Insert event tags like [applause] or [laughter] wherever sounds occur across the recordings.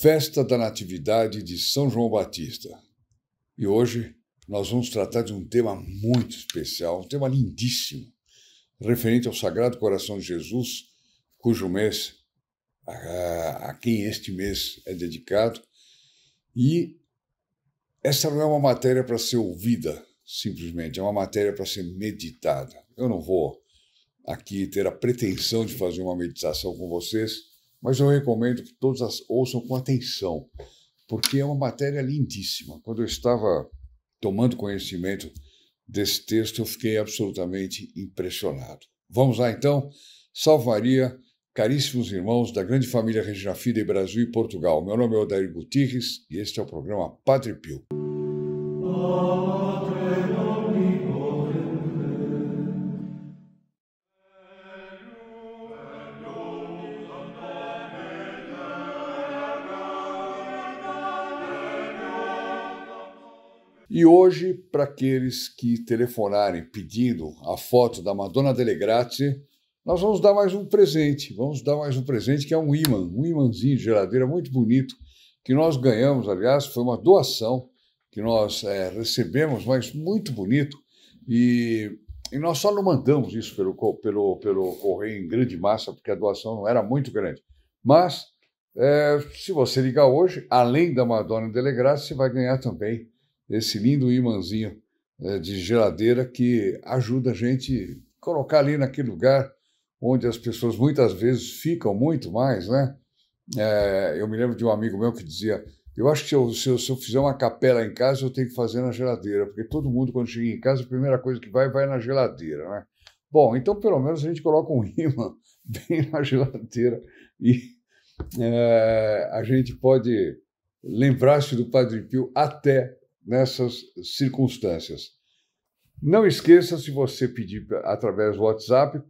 festa da Natividade de São João Batista. E hoje nós vamos tratar de um tema muito especial, um tema lindíssimo, referente ao Sagrado Coração de Jesus, cujo mês, a, a quem este mês é dedicado. E essa não é uma matéria para ser ouvida, simplesmente, é uma matéria para ser meditada. Eu não vou aqui ter a pretensão de fazer uma meditação com vocês mas eu recomendo que todos as ouçam com atenção, porque é uma matéria lindíssima. Quando eu estava tomando conhecimento desse texto, eu fiquei absolutamente impressionado. Vamos lá então? Salvaria, caríssimos irmãos da grande família Regina em Brasil e Portugal. Meu nome é Odair Gutierrez e este é o programa Padre Pio. Oh. E hoje, para aqueles que telefonarem pedindo a foto da Madonna Delle Grazie, nós vamos dar mais um presente. Vamos dar mais um presente que é um imã, um imãzinho de geladeira muito bonito, que nós ganhamos, aliás, foi uma doação que nós é, recebemos, mas muito bonito. E, e, nós só não mandamos isso pelo, pelo, pelo correio em grande massa, porque a doação não era muito grande. Mas, é, se você ligar hoje, além da Madonna Delegrace, você vai ganhar também esse lindo imãzinho eh, de geladeira que ajuda a gente a colocar ali naquele lugar onde as pessoas muitas vezes ficam muito mais, né? É, eu me lembro de um amigo meu que dizia: Eu acho que se eu, se, eu, se eu, fizer uma capela em casa, eu tenho que fazer na geladeira, porque todo mundo, quando chega em casa, a primeira coisa que vai, vai na geladeira, né? Bom, então pelo menos a gente coloca um imã [laughs] bem na geladeira e é, a gente pode lembrar-se do Padre Pio até nessas circunstâncias. Não esqueça se você pedir através do WhatsApp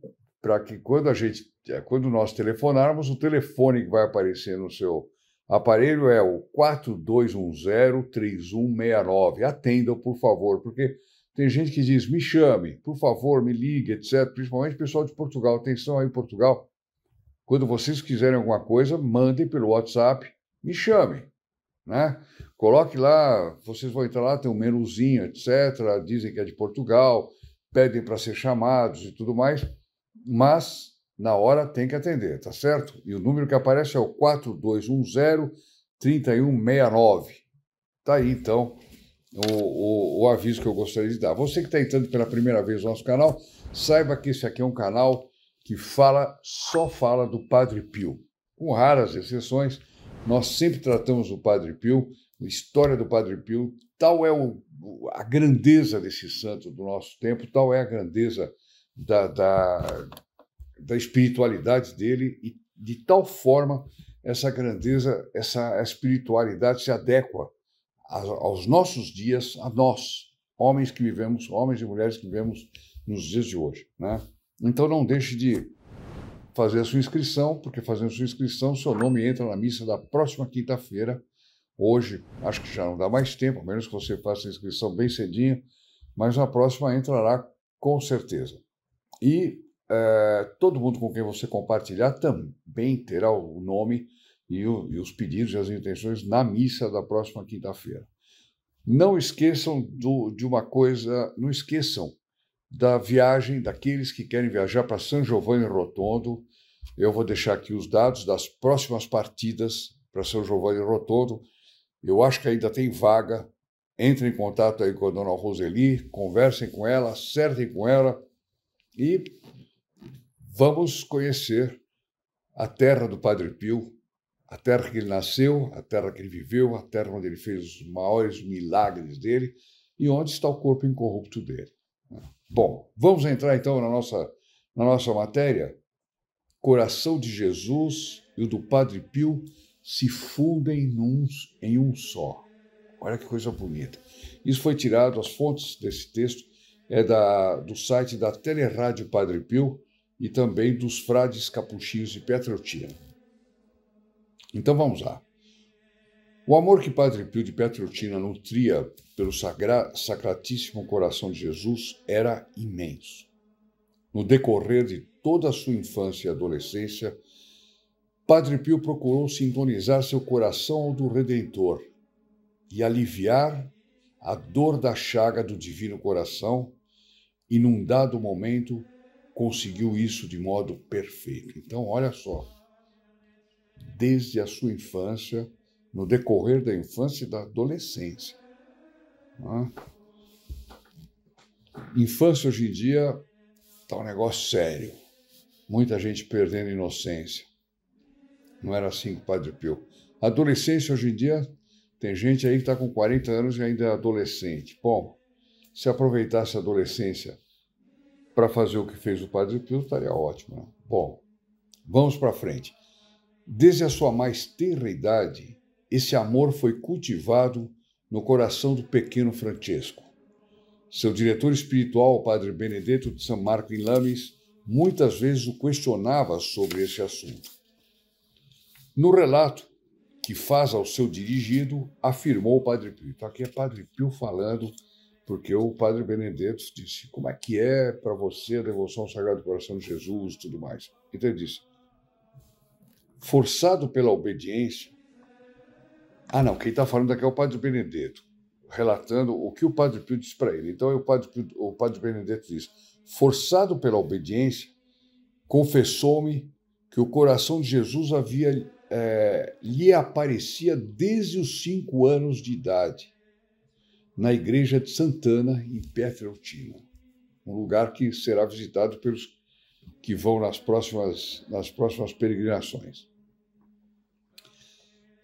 para que quando a gente, é, quando nós telefonarmos, o telefone que vai aparecer no seu aparelho é o 4210-3169. Atenda, por favor, porque tem gente que diz, me chame, por favor, me ligue, etc. Principalmente o pessoal de Portugal. Atenção aí, Portugal. Quando vocês quiserem alguma coisa, mandem pelo WhatsApp, me chame. Né? Coloque lá, vocês vão entrar lá, tem um menuzinho, etc. Dizem que é de Portugal, pedem para ser chamados e tudo mais, mas na hora tem que atender, tá certo? E o número que aparece é o 4210 3169. Tá aí então o, o, o aviso que eu gostaria de dar. Você que está entrando pela primeira vez no nosso canal, saiba que esse aqui é um canal que fala, só fala do Padre Pio. Com raras exceções, nós sempre tratamos o Padre Pio história do Padre Pio, tal é o, a grandeza desse santo do nosso tempo, tal é a grandeza da, da, da espiritualidade dele e de tal forma essa grandeza, essa espiritualidade se adequa aos nossos dias, a nós, homens que vivemos, homens e mulheres que vivemos nos dias de hoje. Né? Então não deixe de fazer a sua inscrição, porque fazendo a sua inscrição, seu nome entra na missa da próxima quinta-feira, Hoje, acho que já não dá mais tempo, a menos que você faça a inscrição bem cedinho, mas na próxima entrará com certeza. E é, todo mundo com quem você compartilhar também terá o nome e, o, e os pedidos e as intenções na missa da próxima quinta-feira. Não esqueçam do, de uma coisa, não esqueçam da viagem daqueles que querem viajar para São Giovanni Rotondo. Eu vou deixar aqui os dados das próximas partidas para São Giovanni Rotondo eu acho que ainda tem vaga. Entre em contato aí com a dona Roseli, conversem com ela, acertem com ela e vamos conhecer a terra do Padre Pio, a terra que ele nasceu, a terra que ele viveu, a terra onde ele fez os maiores milagres dele e onde está o corpo incorrupto dele. Né? Bom, vamos entrar então na nossa, na nossa matéria. Coração de Jesus e o do Padre Pio se fundem num, em um só. Olha que coisa bonita. Isso foi tirado, as fontes desse texto é da, do site da Telerádio Padre Pio e também dos frades capuchinhos de Petrotina. Então vamos lá. O amor que Padre Pio de Petrotina nutria pelo sagra, Sacratíssimo Coração de Jesus era imenso. No decorrer de toda a sua infância e adolescência, Padre Pio procurou sintonizar seu coração ao do Redentor e aliviar a dor da chaga do Divino Coração, e num dado momento conseguiu isso de modo perfeito. Então, olha só, desde a sua infância, no decorrer da infância e da adolescência. Né? Infância hoje em dia está um negócio sério. Muita gente perdendo inocência. Não era assim com o Padre Pio. Adolescência, hoje em dia, tem gente aí que está com 40 anos e ainda é adolescente. Bom, se aproveitasse a adolescência para fazer o que fez o Padre Pio, estaria ótimo. Né? Bom, vamos para frente. Desde a sua mais tenra idade, esse amor foi cultivado no coração do pequeno Francesco. Seu diretor espiritual, o padre Benedetto de San Marco em Lames, muitas vezes o questionava sobre esse assunto. No relato que faz ao seu dirigido, afirmou o Padre Pio. Então aqui é Padre Pio falando, porque o Padre Benedetto disse como é que é para você a devoção ao Sagrado Coração de Jesus e tudo mais. Então ele disse, forçado pela obediência, ah não, quem está falando aqui é o Padre Benedetto, relatando o que o Padre Pio disse para ele. Então o Padre, Pio, o Padre Benedetto disse forçado pela obediência, confessou-me que o coração de Jesus havia é, lhe aparecia desde os cinco anos de idade, na igreja de Santana, em Petrolina, um lugar que será visitado pelos que vão nas próximas, nas próximas peregrinações.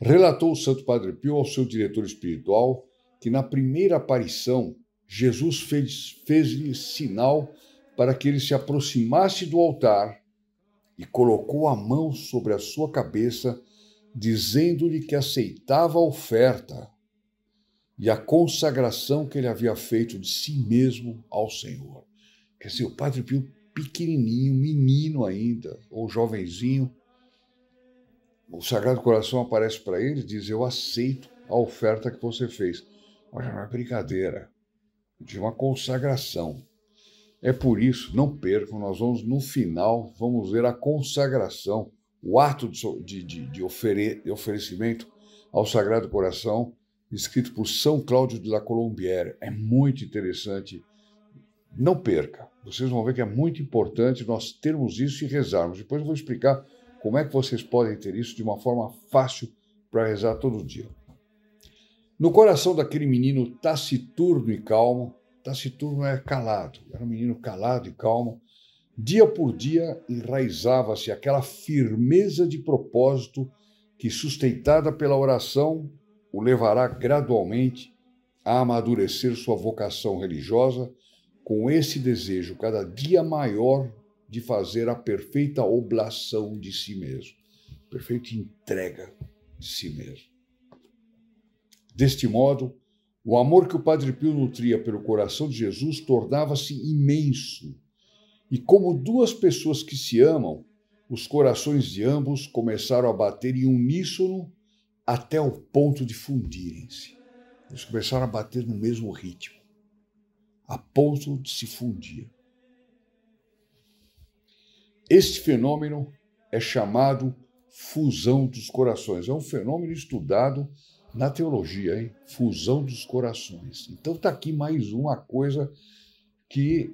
Relatou o Santo Padre Pio ao seu diretor espiritual que, na primeira aparição, Jesus fez-lhe fez sinal para que ele se aproximasse do altar e colocou a mão sobre a sua cabeça, dizendo-lhe que aceitava a oferta e a consagração que ele havia feito de si mesmo ao Senhor. Quer dizer, o Padre Pio, pequenininho, menino ainda, ou jovenzinho, o Sagrado Coração aparece para ele e diz: Eu aceito a oferta que você fez. Olha, não é brincadeira, de uma consagração. É por isso, não percam, nós vamos no final, vamos ver a consagração, o ato de, de, de, ofere, de oferecimento ao Sagrado Coração, escrito por São Cláudio de la Colombière. É muito interessante. Não perca, vocês vão ver que é muito importante nós termos isso e rezarmos. Depois eu vou explicar como é que vocês podem ter isso de uma forma fácil para rezar todo dia. No coração daquele menino taciturno e calmo, taciturno era é calado, era um menino calado e calmo. Dia por dia enraizava-se aquela firmeza de propósito que, sustentada pela oração, o levará gradualmente a amadurecer sua vocação religiosa com esse desejo cada dia maior de fazer a perfeita oblação de si mesmo, perfeita entrega de si mesmo. Deste modo, o amor que o Padre Pio nutria pelo coração de Jesus tornava-se imenso. E como duas pessoas que se amam, os corações de ambos começaram a bater em uníssono até o ponto de fundirem-se. Eles começaram a bater no mesmo ritmo, a ponto de se fundir. Este fenômeno é chamado fusão dos corações. É um fenômeno estudado na teologia, hein? Fusão dos corações. Então está aqui mais uma coisa que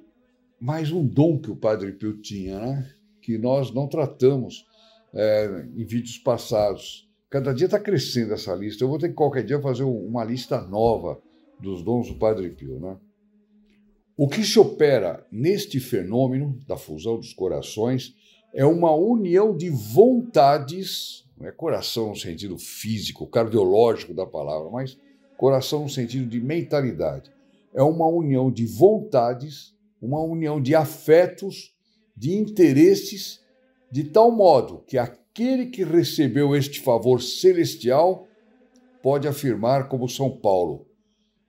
mais um dom que o Padre Pio tinha, né? Que nós não tratamos é, em vídeos passados. Cada dia está crescendo essa lista. Eu vou ter que qualquer dia fazer uma lista nova dos dons do Padre Pio, né? O que se opera neste fenômeno da fusão dos corações é uma união de vontades não é coração no sentido físico, cardiológico da palavra, mas coração no sentido de mentalidade. É uma união de vontades, uma união de afetos, de interesses, de tal modo que aquele que recebeu este favor celestial pode afirmar, como São Paulo: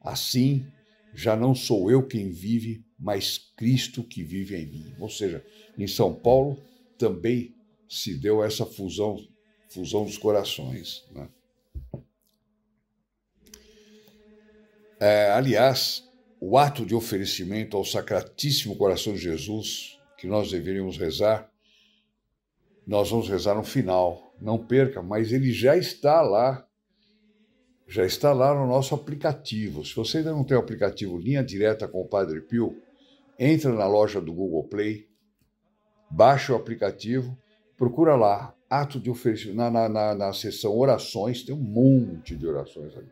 Assim, já não sou eu quem vive, mas Cristo que vive em mim. Ou seja, em São Paulo também se deu essa fusão fusão dos corações. Né? É, aliás, o ato de oferecimento ao Sacratíssimo Coração de Jesus, que nós deveríamos rezar, nós vamos rezar no final. Não perca, mas ele já está lá. Já está lá no nosso aplicativo. Se você ainda não tem o aplicativo Linha Direta com o Padre Pio, entra na loja do Google Play, baixa o aplicativo, procura lá ato de oferecimento, na, na, na, na orações, tem um monte de orações ali.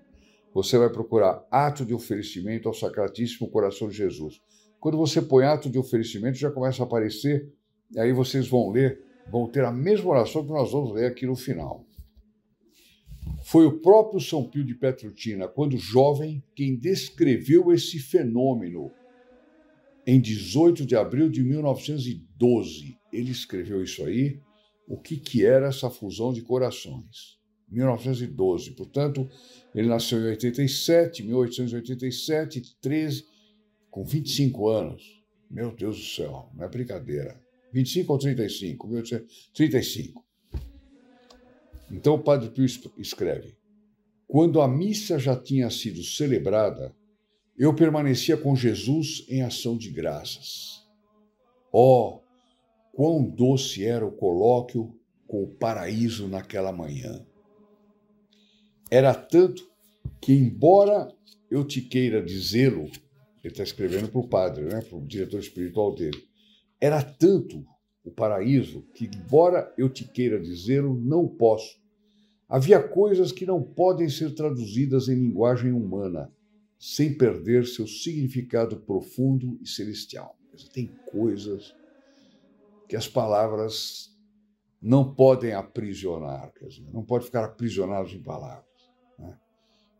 Você vai procurar ato de oferecimento ao Sacratíssimo Coração de Jesus. Quando você põe ato de oferecimento, já começa a aparecer, e aí vocês vão ler, vão ter a mesma oração que nós vamos ler aqui no final. Foi o próprio São Pio de Petrutina, quando jovem, quem descreveu esse fenômeno. Em 18 de abril de 1912, ele escreveu isso aí o que, que era essa fusão de corações. 1912, portanto, ele nasceu em 87, 1887, 13, com 25 anos. Meu Deus do céu, não é brincadeira. 25 ou 35? 35. Então o Padre Pio escreve: Quando a missa já tinha sido celebrada, eu permanecia com Jesus em ação de graças. Ó, oh, Quão doce era o colóquio com o paraíso naquela manhã. Era tanto que, embora eu te queira dizê-lo, ele está escrevendo para o padre, né, para o diretor espiritual dele, era tanto o paraíso que, embora eu te queira dizê-lo, não posso. Havia coisas que não podem ser traduzidas em linguagem humana, sem perder seu significado profundo e celestial. Tem coisas que as palavras não podem aprisionar, quer dizer, não pode ficar aprisionados em palavras. Né?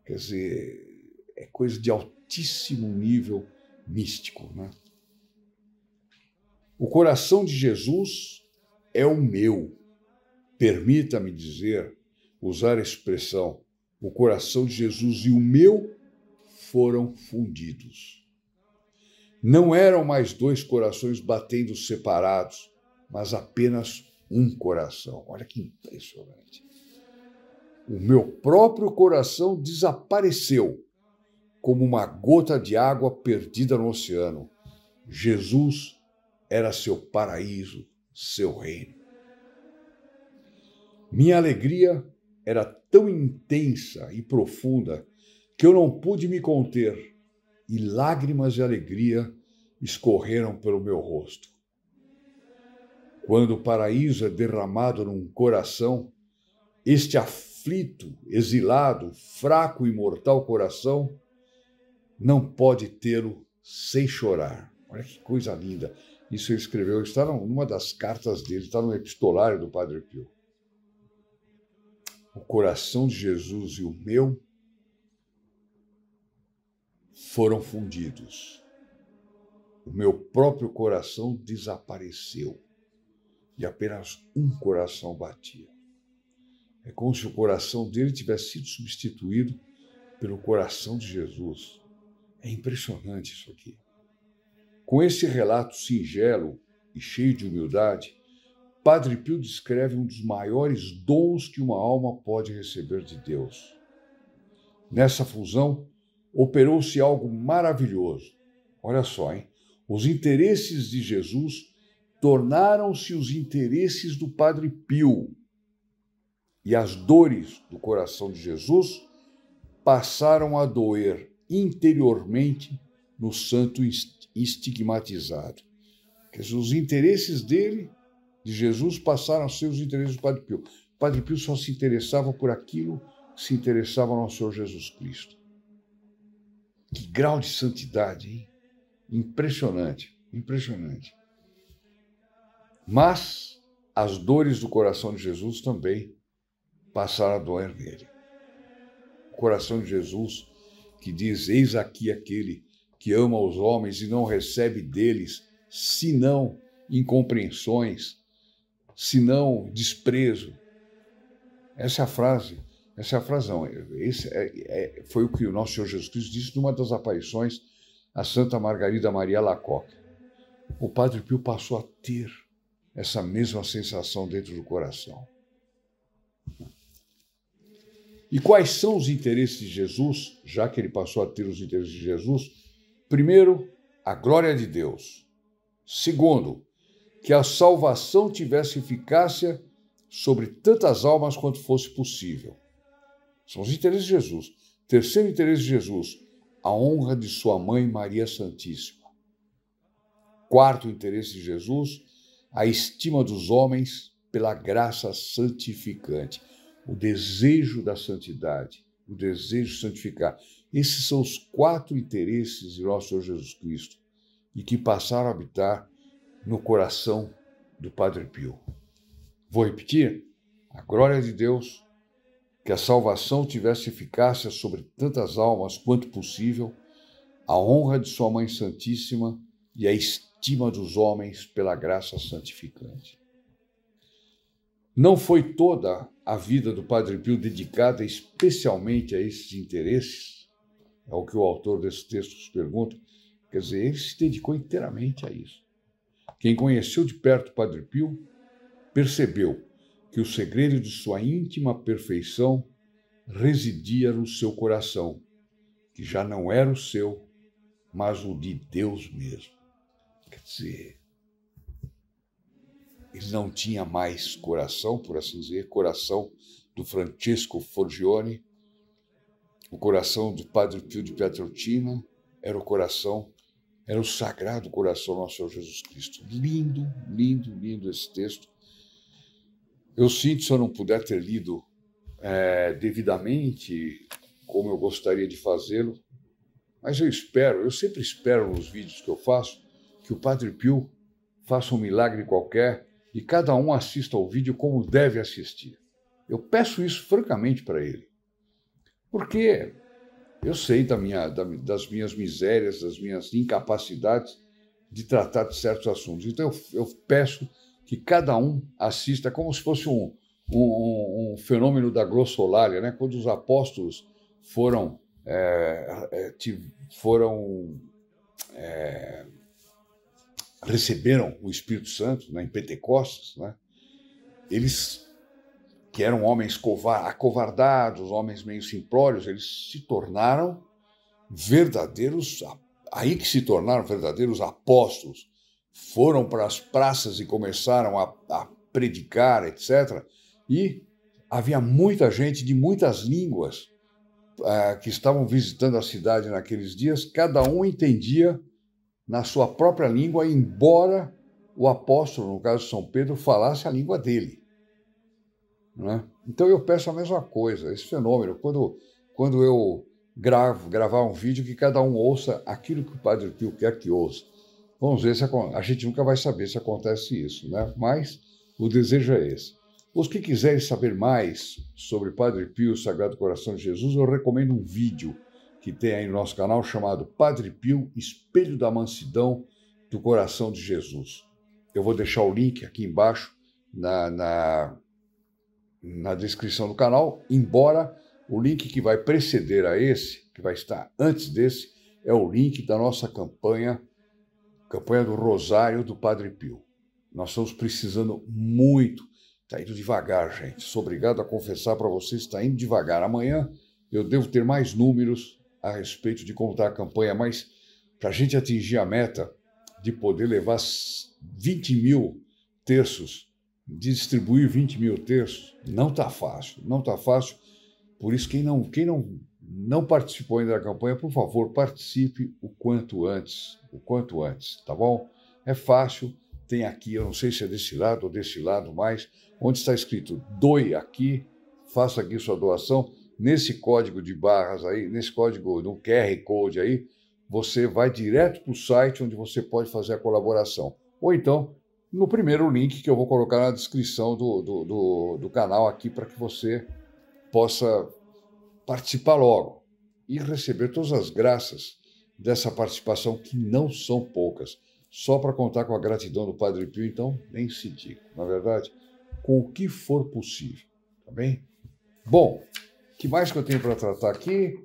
Quer dizer, é coisa de altíssimo nível místico. Né? O coração de Jesus é o meu. Permita-me dizer, usar a expressão, o coração de Jesus e o meu foram fundidos. Não eram mais dois corações batendo separados, mas apenas um coração. Olha que impressionante. O meu próprio coração desapareceu como uma gota de água perdida no oceano. Jesus era seu paraíso, seu reino. Minha alegria era tão intensa e profunda que eu não pude me conter, e lágrimas de alegria escorreram pelo meu rosto. Quando o paraíso é derramado num coração, este aflito, exilado, fraco e mortal coração não pode tê-lo sem chorar. Olha que coisa linda. Isso ele escreveu, está numa das cartas dele, está no epistolário do Padre Pio. O coração de Jesus e o meu foram fundidos. O meu próprio coração desapareceu e apenas um coração batia. É como se o coração dele tivesse sido substituído pelo coração de Jesus. É impressionante isso aqui. Com esse relato singelo e cheio de humildade, Padre Pio descreve um dos maiores dons que uma alma pode receber de Deus. Nessa fusão, operou-se algo maravilhoso. Olha só, hein? Os interesses de Jesus tornaram-se os interesses do Padre Pio e as dores do coração de Jesus passaram a doer interiormente no santo estigmatizado. Que os interesses dele, de Jesus, passaram a ser os interesses do Padre Pio. O Padre Pio só se interessava por aquilo que se interessava ao nosso Senhor Jesus Cristo. Que grau de santidade, hein? Impressionante, impressionante. Mas as dores do coração de Jesus também passaram a doer nele. O coração de Jesus que diz: Eis aqui aquele que ama os homens e não recebe deles senão incompreensões, senão desprezo. Essa é a frase, essa é a frasão. Esse é, é, foi o que o nosso Senhor Jesus Cristo disse numa das aparições a Santa Margarida Maria Lacoque. O Padre Pio passou a ter essa mesma sensação dentro do coração. E quais são os interesses de Jesus, já que ele passou a ter os interesses de Jesus? Primeiro, a glória de Deus. Segundo, que a salvação tivesse eficácia sobre tantas almas quanto fosse possível. São os interesses de Jesus. Terceiro interesse de Jesus, a honra de sua mãe Maria Santíssima. Quarto interesse de Jesus, a estima dos homens pela graça santificante, o desejo da santidade, o desejo de santificar. Esses são os quatro interesses de nosso Senhor Jesus Cristo e que passaram a habitar no coração do Padre Pio. Vou repetir: a glória de Deus, que a salvação tivesse eficácia sobre tantas almas quanto possível, a honra de Sua Mãe Santíssima e a estima dos homens pela graça santificante. Não foi toda a vida do Padre Pio dedicada especialmente a esses interesses? É o que o autor desse texto nos pergunta. Quer dizer, ele se dedicou inteiramente a isso. Quem conheceu de perto o Padre Pio percebeu que o segredo de sua íntima perfeição residia no seu coração, que já não era o seu, mas o de Deus mesmo. Quer dizer, ele não tinha mais coração, por assim dizer, coração do Francesco Forgione, o coração do Padre Pio de Pietrelcina era o coração, era o sagrado coração nosso Senhor Jesus Cristo. Lindo, lindo, lindo esse texto. Eu sinto se eu não puder ter lido é, devidamente, como eu gostaria de fazê-lo, mas eu espero, eu sempre espero nos vídeos que eu faço, que o Padre Pio faça um milagre qualquer e cada um assista ao vídeo como deve assistir. Eu peço isso francamente para ele. Porque eu sei da minha, da, das minhas misérias, das minhas incapacidades de tratar de certos assuntos. Então eu, eu peço que cada um assista como se fosse um, um, um fenômeno da grossolária, né? quando os apóstolos foram, é, é foram é, receberam o Espírito Santo né, em Pentecostes, né, eles, que eram homens acovardados, homens meio simplórios, eles se tornaram verdadeiros, aí que se tornaram verdadeiros apóstolos. Foram para as praças e começaram a, a predicar, etc. E havia muita gente de muitas línguas uh, que estavam visitando a cidade naqueles dias, cada um entendia na sua própria língua, embora o apóstolo, no caso de São Pedro, falasse a língua dele. Né? Então eu peço a mesma coisa, esse fenômeno. Quando, quando eu gravo, gravar um vídeo, que cada um ouça aquilo que o Padre Pio quer que ouça. Vamos ver se a gente nunca vai saber se acontece isso, né? Mas o desejo é esse. Os que quiserem saber mais sobre Padre Pio, Sagrado Coração de Jesus, eu recomendo um vídeo que tem aí no nosso canal chamado Padre Pio Espelho da Mansidão do Coração de Jesus. Eu vou deixar o link aqui embaixo na, na, na descrição do canal, embora o link que vai preceder a esse, que vai estar antes desse, é o link da nossa campanha, campanha do Rosário do Padre Pio. Nós estamos precisando muito, está indo devagar, gente. Sou obrigado a confessar para vocês, está indo devagar. Amanhã eu devo ter mais números a respeito de como está a campanha, mas para a gente atingir a meta de poder levar 20 mil terços, distribuir 20 mil terços, não está fácil, não está fácil. Por isso, quem não, quem não, não participou ainda da campanha, por favor, participe o quanto antes, o quanto antes, tá bom? É fácil, tem aqui, eu não sei se é desse lado ou desse lado mais, onde está escrito doe aqui, faça aqui sua doação nesse código de barras aí, nesse código, no QR Code aí, você vai direto para o site onde você pode fazer a colaboração. Ou então, no primeiro link que eu vou colocar na descrição do, do, do, do canal aqui para que você possa participar logo e receber todas as graças dessa participação, que não são poucas. Só para contar com a gratidão do Padre Pio, então, nem se diga. Na é verdade, com o que for possível, tá bem? Bom, que mais que eu tenho para tratar aqui?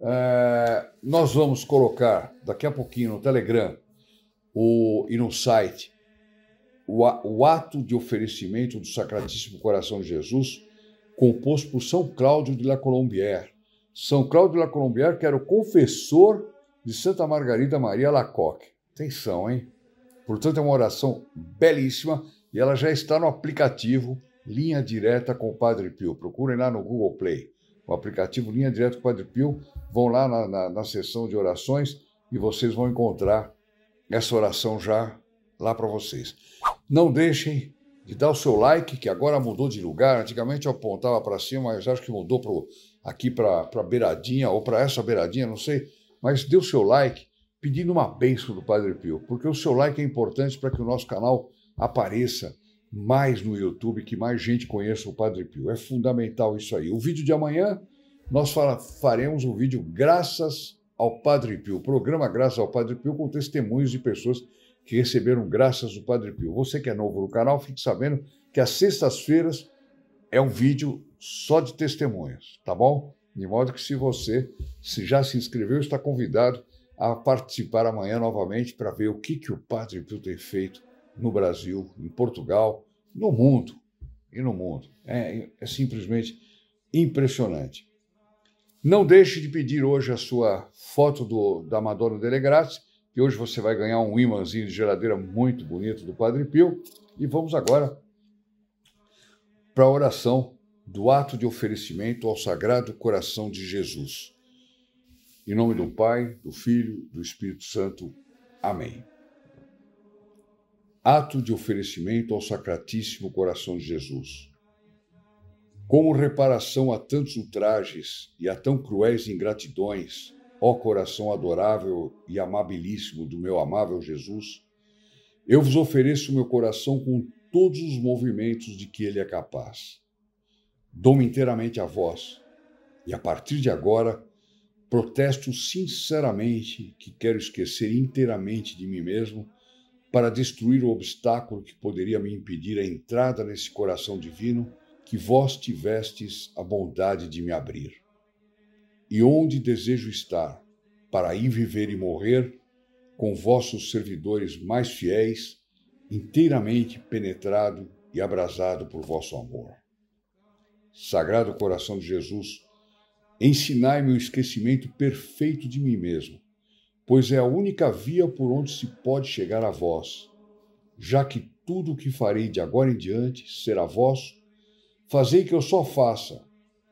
É, nós vamos colocar daqui a pouquinho no Telegram o, e no site o, o ato de oferecimento do Sacratíssimo Coração de Jesus, composto por São Cláudio de La Colombière. São Cláudio de La Colombière, que era o confessor de Santa Margarida Maria Lacoque. Atenção, hein? Portanto, é uma oração belíssima e ela já está no aplicativo Linha Direta com o Padre Pio. Procurem lá no Google Play o aplicativo Linha Direto Pio Vão lá na, na, na de orações e vocês vão encontrar essa oração já lá para vocês. Não deixem de dar o seu like, que agora mudou de lugar. Antigamente eu apontava para cima, mas acho que mudou pro, aqui para a beiradinha ou para essa beiradinha, não sei. Mas dê o seu like pedindo uma bênção do Padre Pio, porque o seu like é importante para que o nosso canal apareça mais no YouTube, que mais gente conheça o Padre Pio. É fundamental isso aí. O vídeo de amanhã, nós faremos um vídeo graças ao Padre Pio, o programa Graças ao Padre Pio, com testemunhos de pessoas que receberam graças do Padre Pio. Você que é novo no canal, fique sabendo que às sextas-feiras é um vídeo só de testemunhas, tá bom? De modo que se você se já se inscreveu, está convidado a participar amanhã novamente para ver o que, que o Padre Pio tem feito no Brasil, em Portugal, no mundo e no mundo. É, é simplesmente impressionante. Não deixe de pedir hoje a sua foto do, da Madonna Dele Grazie, que hoje você vai ganhar um imãzinho de geladeira muito bonito do Padre Pio. E vamos agora para a oração do ato de oferecimento ao Sagrado Coração de Jesus. Em nome do Pai, do Filho, do Espírito Santo. Amém ato de oferecimento ao Sacratíssimo Coração de Jesus. Como reparação a tantos ultrajes e a tão cruéis ingratidões, ó coração adorável e amabilíssimo do meu amável Jesus, eu vos ofereço o meu coração com todos os movimentos de que ele é capaz. Dou-me inteiramente a vós, e a partir de agora, protesto sinceramente que quero esquecer inteiramente de mim mesmo para destruir o obstáculo que poderia me impedir a entrada nesse coração divino que vós tivestes a bondade de me abrir. E onde desejo estar, para aí viver e morrer, com vossos servidores mais fiéis, inteiramente penetrado e abrasado por vosso amor. Sagrado coração de Jesus, ensinai-me o esquecimento perfeito de mim mesmo pois é a única via por onde se pode chegar a vós, já que tudo o que farei de agora em diante será vosso, fazei que eu só faça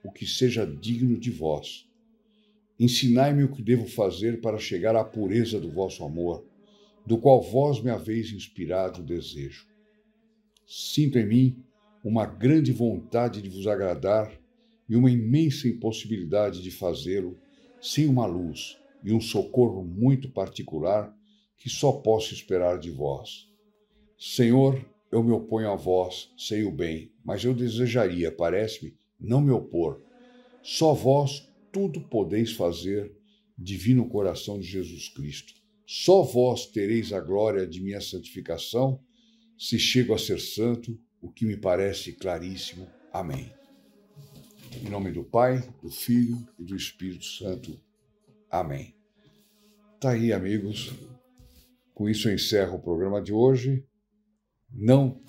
o que seja digno de vós. Ensinai-me o que devo fazer para chegar à pureza do vosso amor, do qual vós me haveis inspirado o desejo. Sinto em mim uma grande vontade de vos agradar e uma imensa impossibilidade de fazê-lo sem uma luz, e um socorro muito particular que só posso esperar de vós. Senhor, eu me oponho a vós, sei o bem, mas eu desejaria, parece-me, não me opor. Só vós tudo podeis fazer, divino coração de Jesus Cristo. Só vós tereis a glória de minha santificação, se chego a ser santo, o que me parece claríssimo. Amém. Em nome do Pai, do Filho e do Espírito Santo. Amém. Tá aí, amigos. Com isso eu encerro o programa de hoje. Não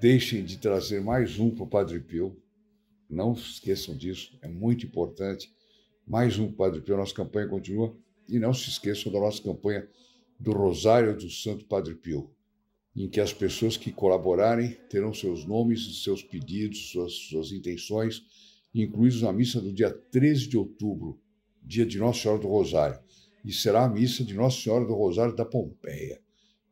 deixem de trazer mais um para o Padre Pio. Não esqueçam disso, é muito importante. Mais um Padre Pio, nossa campanha continua. E não se esqueçam da nossa campanha do Rosário do Santo Padre Pio, em que as pessoas que colaborarem terão seus nomes, seus pedidos, suas, suas intenções, incluídos na missa do dia 13 de outubro, dia de Nossa Senhora do Rosário, e será a missa de Nossa Senhora do Rosário da Pompeia,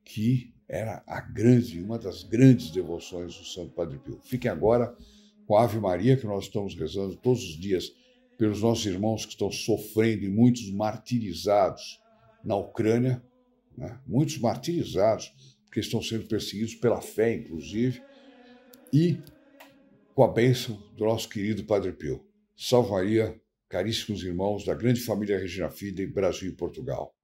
que era a grande, uma das grandes devoções do Santo Padre Pio. Fiquem agora com a Ave Maria, que nós estamos rezando todos os dias pelos nossos irmãos que estão sofrendo e muitos martirizados na Ucrânia, né? muitos martirizados, porque estão sendo perseguidos pela fé, inclusive, e com a bênção do nosso querido Padre Pio. Salve Maria, caríssimos irmãos da grande família Regina Fide, Brasil e Portugal.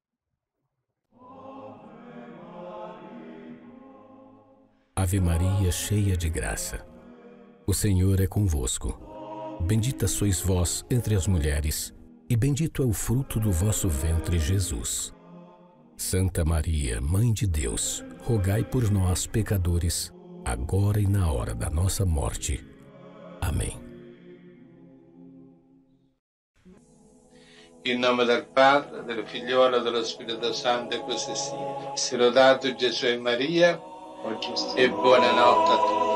Ave Maria, cheia de graça. O Senhor é convosco. Bendita sois vós entre as mulheres, e bendito é o fruto do vosso ventre, Jesus. Santa Maria, Mãe de Deus, rogai por nós, pecadores, agora e na hora da nossa morte. Amém. In nome del Padre, del Figliolo e dello Spirito Santo, e così sia. Si lodato Gesù e Maria, e buonanotte a tutti.